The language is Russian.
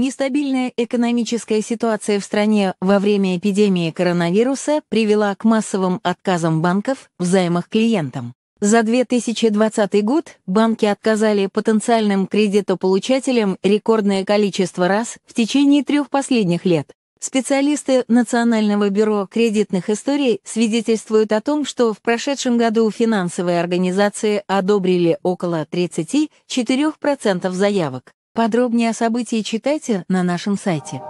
Нестабильная экономическая ситуация в стране во время эпидемии коронавируса привела к массовым отказам банков в займах клиентам. За 2020 год банки отказали потенциальным кредитополучателям рекордное количество раз в течение трех последних лет. Специалисты Национального бюро кредитных историй свидетельствуют о том, что в прошедшем году финансовые организации одобрили около 34% заявок. Подробнее о событии читайте на нашем сайте.